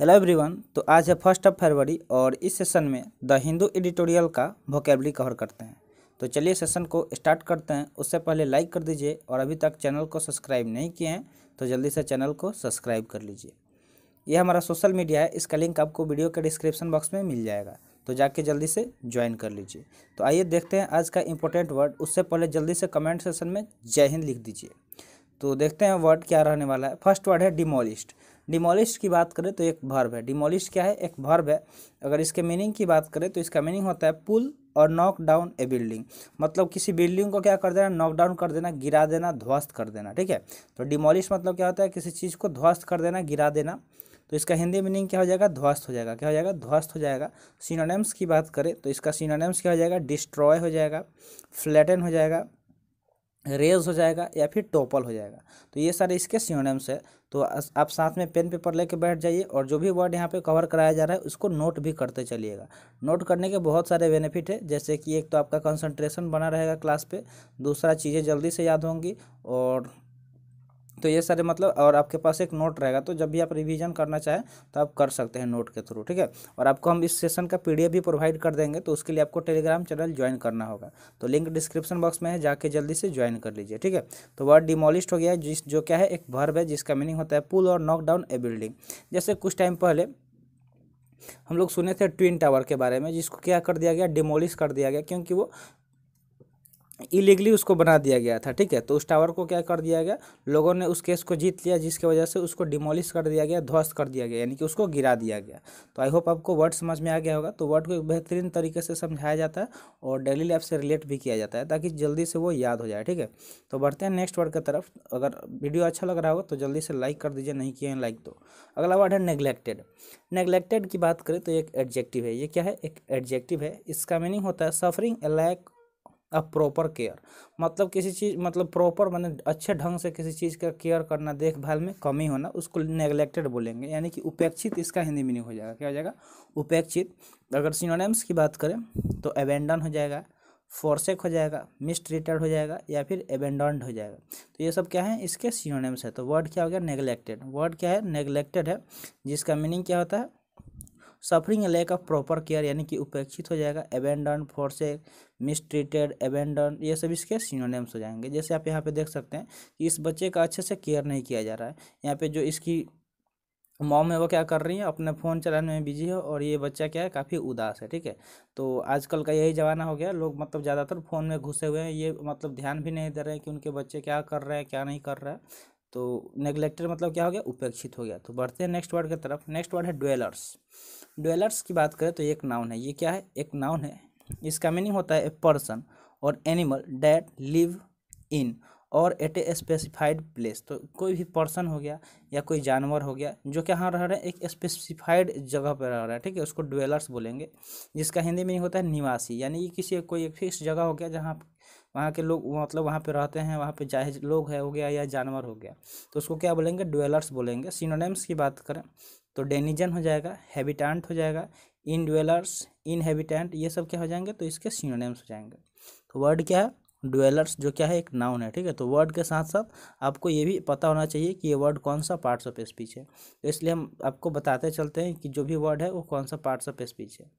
hello everyone तो आज है फर्स्ट ऑफ फरवरी और इस सेशन में द हिंदू एडिटोरियल का वोकेबली कवर करते हैं तो चलिए सेशन को स्टार्ट करते हैं उससे पहले लाइक कर दीजिए और अभी तक चैनल को सब्सक्राइब नहीं किए हैं तो जल्दी से चैनल को सब्सक्राइब कर लीजिए ये हमारा सोशल मीडिया है इसका लिंक आपको वीडियो के डिस्क्रिप्शन बॉक्स में मिल जाएगा तो जाके जल्दी से ज्वाइन कर लीजिए तो आइए देखते हैं आज का इंपॉर्टेंट वर्ड उससे पहले जल्दी से कमेंट सेशन में जय हिंद लिख दीजिए तो देखते हैं वर्ड क्या रहने वाला है फर्स्ट वर्ड है डिमोलिस्ट डिमोलिस्ट की बात करें तो एक भर्व है डिमोलिस्ट क्या है एक भर्व है अगर इसके मीनिंग की बात करें तो इसका मीनिंग होता है पुल और नॉक डाउन ए बिल्डिंग मतलब किसी बिल्डिंग को क्या कर देना नॉक डाउन कर देना गिरा देना ध्वस्त कर देना ठीक है तो डिमोलिश मतलब क्या होता है किसी चीज़ को ध्वस्त कर देना गिरा देना तो इसका हिंदी मीनिंग क्या हो जाएगा ध्वस्त हो जाएगा क्या हो जाएगा ध्वस्त हो जाएगा सिनोनेम्स की बात करें तो इसका सिनोनेम्स क्या हो जाएगा डिस्ट्रॉय हो जाएगा फ्लैटन हो जाएगा रेज हो जाएगा या फिर टोपल हो जाएगा तो ये सारे इसके सियोनम्स है तो आप साथ में पेन पेपर लेके बैठ जाइए और जो भी वर्ड यहाँ पे कवर कराया जा रहा है उसको नोट भी करते चलिएगा नोट करने के बहुत सारे बेनिफिट है जैसे कि एक तो आपका कंसंट्रेशन बना रहेगा क्लास पे दूसरा चीज़ें जल्दी से याद होंगी और तो ये सारे मतलब और आपके पास एक नोट रहेगा तो जब भी आप रिवीजन करना चाहें तो आप कर सकते हैं नोट के थ्रू ठीक है और आपको हम इस सेशन का पी भी प्रोवाइड कर देंगे तो उसके लिए आपको टेलीग्राम चैनल ज्वाइन करना होगा तो लिंक डिस्क्रिप्शन बॉक्स में है जाके जल्दी से ज्वाइन कर लीजिए ठीक है तो वर्ड डिमोलिस्ट हो गया जिस जो क्या है एक भर्व है जिसका मीनिंग होता है पुल और नॉक डाउन ए बिल्डिंग जैसे कुछ टाइम पहले हम लोग सुने थे ट्विन टावर के बारे में जिसको क्या कर दिया गया डिमोलिश कर दिया गया क्योंकि वो इलीगली उसको बना दिया गया था ठीक है तो उस टावर को क्या कर दिया गया लोगों ने उस केस को जीत लिया जिसके वजह से उसको डिमोलिश कर दिया गया ध्वस्त कर दिया गया यानी कि उसको गिरा दिया गया तो आई होप आपको वर्ड समझ में आ गया होगा तो वर्ड को बेहतरीन तरीके से समझाया जाता है और डेली लाइफ से रिलेट भी किया जाता है ताकि जल्दी से वो याद हो जाए ठीक है तो बढ़ते हैं नेक्स्ट वर्ड की तरफ अगर वीडियो अच्छा लग रहा होगा तो जल्दी से लाइक कर दीजिए नहीं किए हैं लाइक तो अगला वर्ड है नेग्लेक्टेड नेग्लेक्टेड की बात करें तो एक एडजेक्टिव है ये क्या है एक एडजेक्टिव है इसका मीनिंग होता है suffering a lack a proper care मतलब किसी चीज़ मतलब प्रॉपर मैंने अच्छे ढंग से किसी चीज़ का केयर करना देखभाल में कमी होना उसको नेग्लेक्टेड बोलेंगे यानी कि उपेक्षित इसका हिंदी मीनिंग हो जाएगा क्या हो जाएगा उपेक्षित अगर सिनोनिम्स की बात करें तो एबेंडन हो जाएगा फोर्सेक हो जाएगा मिसट्रीटेड हो जाएगा या फिर एबेंडॉन्ड हो जाएगा तो ये सब क्या है इसके सिनोनिम्स है तो वर्ड क्या हो गया नेग्लेक्टेड वर्ड क्या है नेग्लेक्टेड है जिसका मीनिंग क्या होता है suffering lack of proper care यानी कि उपेक्षित हो जाएगा एबेंडन फोर्से मिसट्रीटेड एबेंडन ये सब इसके सीनोनेम्स हो जाएंगे जैसे आप यहाँ पे देख सकते हैं कि इस बच्चे का अच्छे से केयर नहीं किया जा रहा है यहाँ पे जो इसकी मॉम है वो क्या कर रही है अपने फ़ोन चलाने में बिजी है और ये बच्चा क्या है काफ़ी उदास है ठीक है तो आजकल का यही ज़माना हो गया लोग मतलब ज़्यादातर फ़ोन में घुसे हुए हैं ये मतलब ध्यान भी नहीं दे रहे हैं कि उनके बच्चे क्या कर रहे हैं क्या नहीं कर रहे हैं तो नेग्लेक्टेड मतलब क्या हो गया उपेक्षित हो गया तो बढ़ते हैं नेक्स्ट वर्ड की तरफ नेक्स्ट वर्ड है ड्वेलर्स ड्वेलर्स की बात करें तो एक नाउन है ये क्या है एक नाउन है इसका मीनिंग होता है a person or animal that live in or at a specified place तो कोई भी पर्सन हो गया या कोई जानवर हो गया जो कहाँ रह रहा है एक स्पेसिफाइड जगह पर रह रहा है ठीक है उसको ड्वेलर्स बोलेंगे जिसका हिंदी में होता है निवासी यानी कि किसी कोई एक फिक्स जगह हो गया जहाँ वहाँ के लोग मतलब वहाँ पे रहते हैं वहाँ पे चाहे लोग है हो गया या जानवर हो गया तो उसको क्या बोलेंगे ड्वेलर्स बोलेंगे सिनोनेम्स की बात करें तो डेनिजन हो जाएगा हैबिटेंट हो जाएगा इन ड्वेलर्स इन हैबिटेंट ये सब क्या हो जाएंगे तो इसके सिनोनेम्स हो जाएंगे तो वर्ड क्या है ड्वेलर्स जो क्या है एक नाउन है ठीक है तो वर्ड के साथ साथ आपको ये भी पता होना चाहिए कि ये वर्ड कौन सा पार्ट्स ऑफ स्पीच है तो इसलिए हम आपको बताते चलते हैं कि जो भी वर्ड है वो कौन सा पार्ट्स ऑफ स्पीच है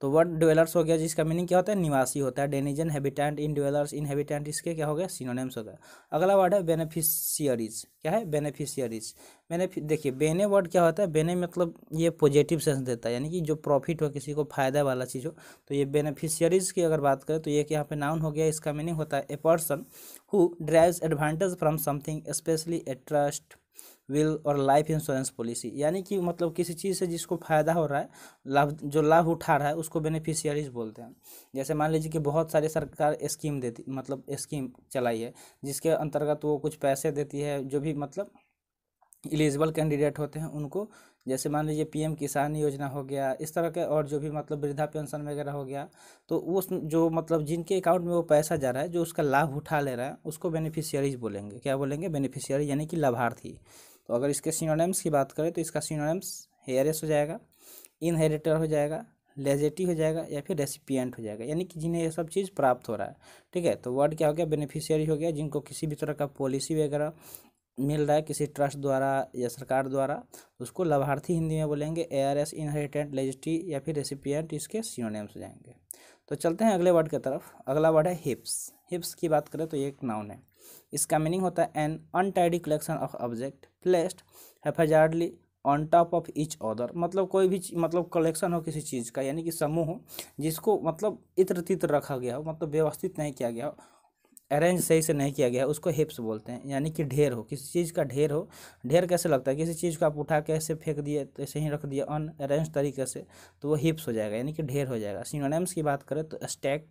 तो वर्ड ड्वेलर्स हो गया जिसका मीनिंग क्या होता है निवासी होता है denizen habitant in dwellers inhabitant इसके क्या हो गया सिनोनेम्स हो गया अगला वर्ड है बेनिफिशियरीज क्या है बेनिफिशियरीज मैंने देखिए बेने वर्ड क्या होता है बेने मतलब ये पॉजिटिव सेंस देता है यानी कि जो प्रॉफिट हो किसी को फायदा वाला चीज़ हो तो ये बेनिफिशियरीज की अगर बात करें तो ये यहाँ पे नाउन हो गया इसका मीनिंग होता है a person who derives advantage from something specially a trust will or life insurance policy यानी कि मतलब किसी चीज़ से जिसको फ़ायदा हो रहा है लाभ जो लाभ उठा रहा है उसको बेनिफिशियरीज बोलते हैं जैसे मान लीजिए कि बहुत सारे सरकार स्कीम देती मतलब स्कीम चलाई है जिसके अंतर्गत वो कुछ पैसे देती है जो भी मतलब एलिजिबल कैंडिडेट होते हैं उनको जैसे मान लीजिए पीएम किसान योजना हो गया इस तरह के और जो भी मतलब वृद्धा पेंशन वगैरह हो गया तो उस जो मतलब जिनके अकाउंट में वो पैसा जा रहा है जो उसका लाभ उठा ले रहा है उसको बेनिफिशियरीज बोलेंगे क्या बोलेंगे बेनिफिशियरी यानी कि लाभार्थी तो अगर इसके सिनोनिम्स की बात करें तो इसका सिनोनिम्स हेयरेस हो जाएगा इनहेरिटर हो जाएगा लेजेटी हो जाएगा या फिर रेसिपियंट हो जाएगा यानी कि जिन्हें ये सब चीज़ प्राप्त हो रहा है ठीक है तो वर्ड क्या हो गया बेनिफिशियरी हो गया जिनको किसी भी तरह का पॉलिसी वगैरह मिल रहा है किसी ट्रस्ट द्वारा या सरकार द्वारा उसको लाभार्थी हिंदी में बोलेंगे heirs inheritant legatee या फिर रेसिपियंट इसके सिनोनिम्स हो जाएंगे तो चलते हैं अगले वर्ड की तरफ अगला वर्ड है हिप्स हिप्स की बात करें तो ये एक नाउन है इसका मीनिंग होता है an untidy collection of object placed haphazardly on top of each other मतलब कोई भी मतलब कलेक्शन हो किसी चीज़ का यानी कि समूह हो जिसको मतलब इत्र तित्र रखा गया हो मतलब व्यवस्थित नहीं किया गया हो अरेंज सही से नहीं किया गया उसको हिप्स बोलते हैं यानी कि ढेर हो किसी चीज़ का ढेर हो ढेर कैसे लगता है किसी चीज़ को आप उठा के ऐसे फेंक दिए तो ऐसे ही रख दिए अन अरेंज तरीके से तो वो हिप्स हो जाएगा यानी कि ढेर हो जाएगा सिनोनिम्स की बात करें तो स्टैक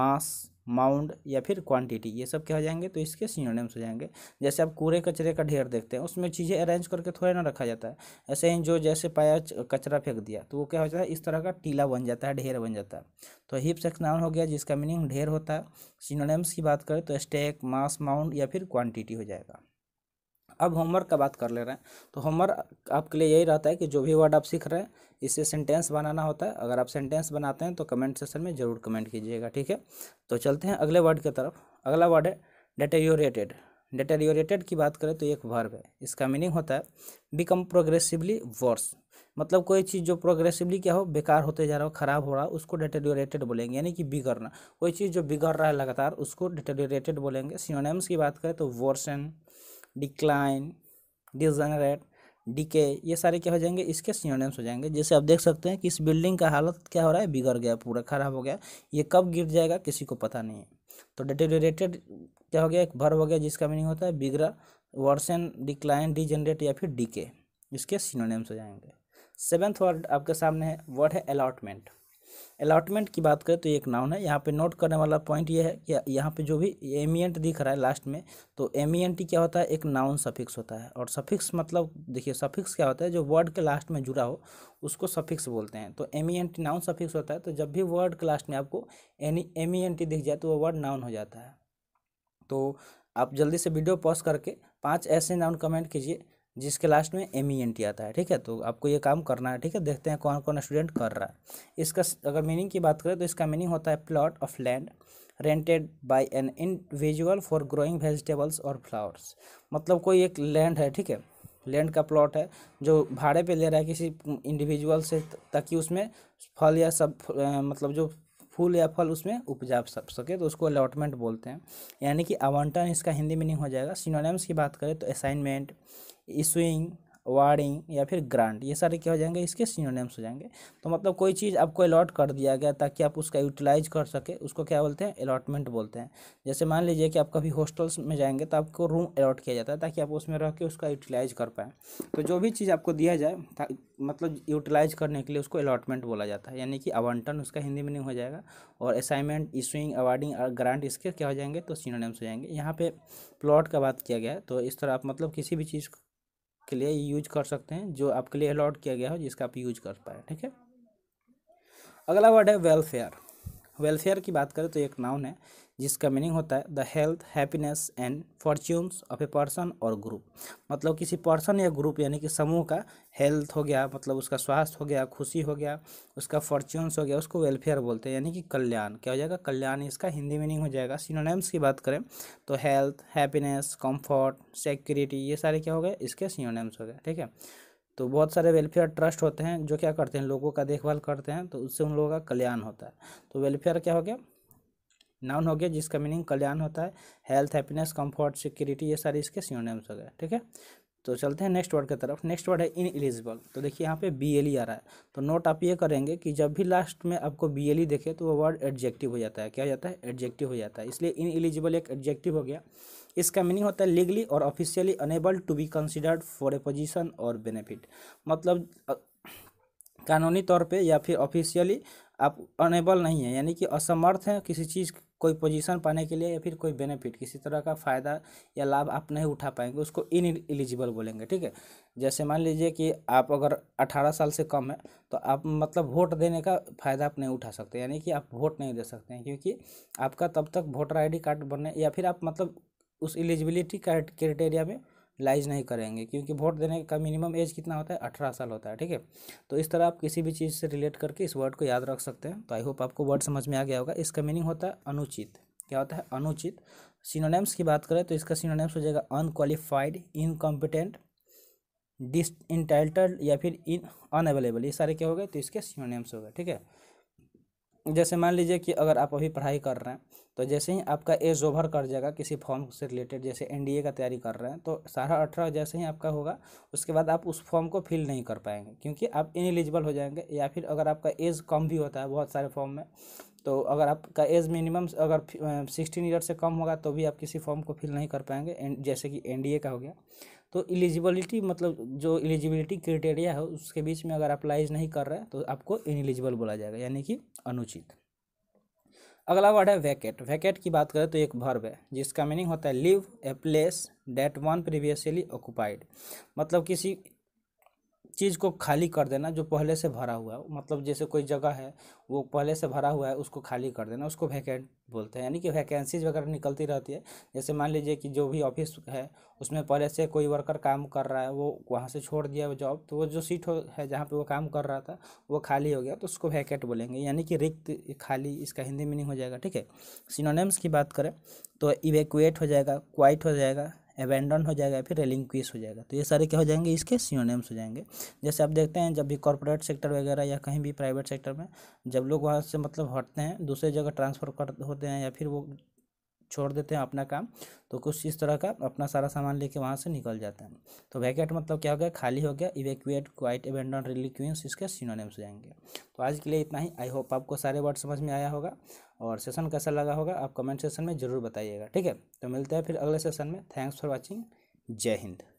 मास माउंड या फिर क्वांटिटी ये सब क्या हो जाएंगे तो इसके सीनोनिम्स हो जाएंगे जैसे आप कूड़े कचरे का ढेर देखते हैं उसमें चीज़ें अरेंज करके थोड़ा ना रखा जाता है ऐसे ही जो जैसे पाया कचरा फेंक दिया तो वो क्या हो जाता है इस तरह का टीला बन जाता है ढेर बन जाता है तो हिप्स एक नाउन हो गया जिसका मीनिंग ढेर होता है सीनोनिम्स की बात करें तो स्टेक मास माउंड या फिर क्वान्टिटी हो जाएगा अब होमवर्क का बात कर ले रहे हैं तो होमवर्क आपके लिए यही रहता है कि जो भी वर्ड आप सीख रहे हैं इससे सेंटेंस बनाना होता है अगर आप सेंटेंस बनाते हैं तो कमेंट सेक्शन में ज़रूर कमेंट कीजिएगा ठीक है तो चलते हैं अगले वर्ड की तरफ अगला वर्ड है डेटेरियोरेटेड डेटेरियोरेटेड की बात करें तो एक वर्ब है इसका मीनिंग होता है बिकम प्रोग्रेसिवली वर्स मतलब कोई चीज़ जो प्रोग्रेसिवली क्या हो बेकार होते जा रहा हो खराब हो रहा है उसको डेटेरियोरेटेड बोलेंगे यानी कि बिगड़ना कोई चीज़ जो बिगड़ रहा है लगातार उसको डेटेरियोरेटेड बोलेंगे सिनोनिम्स की बात करें तो वर्सन डिक्लाइन डिजनरेट डीके ये सारे क्या हो जाएंगे इसके सिनोनिम्स हो जाएंगे जैसे आप देख सकते हैं कि इस बिल्डिंग का हालत क्या हो रहा है बिगड़ गया पूरा खराब हो गया ये कब गिर जाएगा किसी को पता नहीं है तो डिटेरियरेटेड क्या हो गया एक भर हो गया जिसका मीनिंग होता है बिगड़ा वर्सन डिक्लाइन डिजनरेट या फिर डीके इसके सीनोनेम्स हो जाएंगे सेवेंथ वर्ड आपके सामने है वर्ड है अलॉटमेंट अलाटमेंट की बात करें तो एक नाउन है यहाँ पे नोट करने वाला पॉइंट ये है कि यहाँ पे जो भी एमियंट दिख रहा है लास्ट में तो एमियंट क्या होता है एक नाउन सफिक्स होता है और सफिक्स मतलब देखिए सफिक्स क्या होता है जो वर्ड के लास्ट में जुड़ा हो उसको सफिक्स बोलते हैं तो एमियंट नाउन सफिक्स होता है तो जब भी वर्ड के लास्ट में आपको एनी एमियंट दिख जाए तो वो वर्ड नाउन हो जाता है तो आप जल्दी से वीडियो पॉज करके पाँच ऐसे नाउन कमेंट कीजिए जिसके लास्ट में एम ई एन टी आता है ठीक है तो आपको ये काम करना है ठीक है देखते हैं कौन कौन स्टूडेंट कर रहा है इसका अगर मीनिंग की बात करें तो इसका मीनिंग होता है plot of land rented by an individual for growing vegetables or flowers मतलब कोई एक लैंड है ठीक है लैंड का प्लॉट है जो भाड़े पे ले रहा है किसी इंडिविजुअल से ताकि उसमें फल या सब मतलब जो फूल या फल उसमें उपजा सके तो उसको अलॉटमेंट बोलते हैं यानी कि आवंटन इसका हिंदी मीनिंग हो जाएगा सिनोनिम्स की बात करें तो असाइनमेंट इशुइंग वार्डिंग या फिर ग्रांट ये सारे क्या हो जाएंगे इसके नेम्स हो जाएंगे तो मतलब कोई चीज़ आपको अलॉट कर दिया गया ताकि आप उसका यूटिलाइज कर सके उसको क्या बोलते हैं अलॉटमेंट बोलते हैं जैसे मान लीजिए कि आप कभी हॉस्टल्स में जाएंगे तो आपको रूम अलॉट किया जाता है ताकि आप उसमें रह के उसका यूटिलाइज कर पाएँ तो जो भी चीज़ आपको दिया जाए मतलब यूटिलाइज करने के लिए उसको अलॉटमेंट बोला जाता है यानी कि आवंटन उसका हिंदी मीनिंग हो जाएगा और assignment issuing awarding or grant इसके क्या हो जाएंगे तो नेम्स हो जाएंगे यहाँ पे प्लॉट का बात किया गया तो इस तरह आप मतलब किसी भी चीज़ के लिए यूज कर सकते हैं जो आपके लिए अलॉट किया गया हो जिसका आप यूज कर पाए ठीक है अगला वर्ड है वेलफेयर वेलफेयर की बात करें तो एक नाउन है जिसका मीनिंग होता है the health happiness and fortunes of a person or group मतलब किसी पर्सन या ग्रुप यानी कि समूह का हेल्थ हो गया मतलब उसका स्वास्थ्य हो गया खुशी हो गया उसका फॉर्च्यून्स हो गया उसको वेलफेयर बोलते हैं यानी कि कल्याण क्या हो जाएगा कल्याण इसका हिंदी मीनिंग हो जाएगा सिनोनेम्स की बात करें तो हेल्थ हैप्पीनेस कम्फर्ट सिक्योरिटी ये सारे क्या हो गए इसके सिनोनेम्स हो गए ठीक है तो बहुत सारे वेलफेयर ट्रस्ट होते हैं जो क्या करते हैं लोगों का देखभाल करते हैं तो उससे उन लोगों का कल्याण होता है तो वेलफेयर क्या हो गया नाउन हो गया जिसका मीनिंग कल्याण होता है हेल्थ हैप्पीनेस कंफर्ट सिक्योरिटी ये सारे इसके सिनोनिम्स हो गए ठीक है तो चलते हैं नेक्स्ट वर्ड की तरफ नेक्स्ट वर्ड है इन एलिजिबल तो देखिए यहाँ पे बी एल ई आ रहा है तो नोट आप ये करेंगे कि जब भी लास्ट में आपको बी एल ई देखे तो वो वर्ड एडजेक्टिव हो जाता है क्या हो जाता है एडजेक्टिव हो जाता है इसलिए इन एलिजिबल एक एडजेक्टिव हो गया इसका मीनिंग होता है legally or officially unable to be considered for a position or benefit मतलब कानूनी तौर पे या फिर ऑफिशियली आप अनेबल नहीं है यानी कि असमर्थ हैं किसी चीज़ कोई पोजीशन पाने के लिए या फिर कोई बेनिफिट किसी तरह का फ़ायदा या लाभ आप नहीं उठा पाएंगे उसको इन एलिजिबल बोलेंगे ठीक है जैसे मान लीजिए कि आप अगर अठारह साल से कम है तो आप मतलब वोट देने का फ़ायदा आप नहीं उठा सकते यानी कि आप वोट नहीं दे सकते हैं क्योंकि आपका तब तक वोटर आई कार्ड बनने या फिर आप मतलब उस एलिजिबिलिटी क्राइटेरिया में लाइज नहीं करेंगे क्योंकि वोट देने का मिनिमम एज कितना होता है अठारह साल होता है ठीक है तो इस तरह आप किसी भी चीज़ से रिलेट करके इस वर्ड को याद रख सकते हैं तो आई होप आपको वर्ड समझ में आ गया होगा इसका मीनिंग होता है अनुचित क्या होता है अनुचित सिनोनेम्स की बात करें तो इसका सिनोनेम्स हो जाएगा अनक्वालिफाइड इनकॉम्पिटेंट डिस इंटाइल्टल या फिर इन अनअवेलेबल ये सारे क्या हो गए तो इसके सिनोनेम्स हो गए ठीक है जैसे मान लीजिए कि अगर आप अभी पढ़ाई कर रहे हैं तो जैसे ही आपका एज ओवर कर जाएगा किसी फॉर्म से रिलेटेड जैसे एनडीए का तैयारी कर रहे हैं तो सारा अठारह जैसे ही आपका होगा उसके बाद आप उस फॉर्म को फिल नहीं कर पाएंगे क्योंकि आप एलिजिबल हो जाएंगे या फिर अगर आपका एज कम भी होता है बहुत सारे फॉर्म में तो अगर आपका एज मिनिमम अगर सिक्सटीन ईयर से कम होगा तो भी आप किसी फॉर्म को फिल नहीं कर पाएंगे जैसे कि एन का हो गया तो एलिजिबिलिटी मतलब जो एलिजिबिलिटी क्राइटेरिया है उसके बीच में अगर अप्लाइज नहीं कर रहा है तो आपको इनएलिजिबल बोला जाएगा यानी कि अनुचित अगला वर्ड है वैकेट वैकेट की बात करें तो एक भर्व है जिसका मीनिंग होता है leave a place that one previously occupied मतलब किसी चीज़ को खाली कर देना जो पहले से भरा हुआ है मतलब जैसे कोई जगह है वो पहले से भरा हुआ है उसको खाली कर देना उसको वैकेंट बोलते हैं यानी कि वैकेंसीज वगैरह निकलती रहती है जैसे मान लीजिए कि जो भी ऑफिस है उसमें पहले से कोई वर्कर काम कर रहा है वो वहाँ से छोड़ दिया वो जॉब तो वो जो सीट हो है जहाँ पे वो काम कर रहा था वो खाली हो गया तो उसको वैकेट बोलेंगे यानी कि रिक्त खाली इसका हिंदी मीनिंग हो जाएगा ठीक है सिनोनेम्स की बात करें तो इवेक्ट हो जाएगा क्वाइट हो जाएगा एबेंडन हो जाएगा फिर रेलिंक्विश हो जाएगा तो ये सारे क्या हो जाएंगे इसके सीओनेम्स हो जाएंगे जैसे आप देखते हैं जब भी कॉरपोरेट सेक्टर वगैरह या कहीं भी प्राइवेट सेक्टर में जब लोग वहाँ से मतलब हटते हैं दूसरे जगह ट्रांसफ़र कर होते हैं या फिर वो छोड़ देते हैं अपना काम तो कुछ इस तरह का अपना सारा सामान लेके वहाँ से निकल जाते हैं तो वैकेट मतलब क्या हो गया खाली हो गया इवेक्यूएट क्वाइट एबेंडन रिलिक्वेंस इसके सीनोनेम्स हो जाएंगे तो आज के लिए इतना ही आई होप आपको सारे वर्ड समझ में आया होगा और सेशन कैसा लगा होगा आप कमेंट सेशन में ज़रूर बताइएगा ठीक है तो मिलते हैं फिर अगले सेशन में थैंक्स फॉर वॉचिंग जय हिंद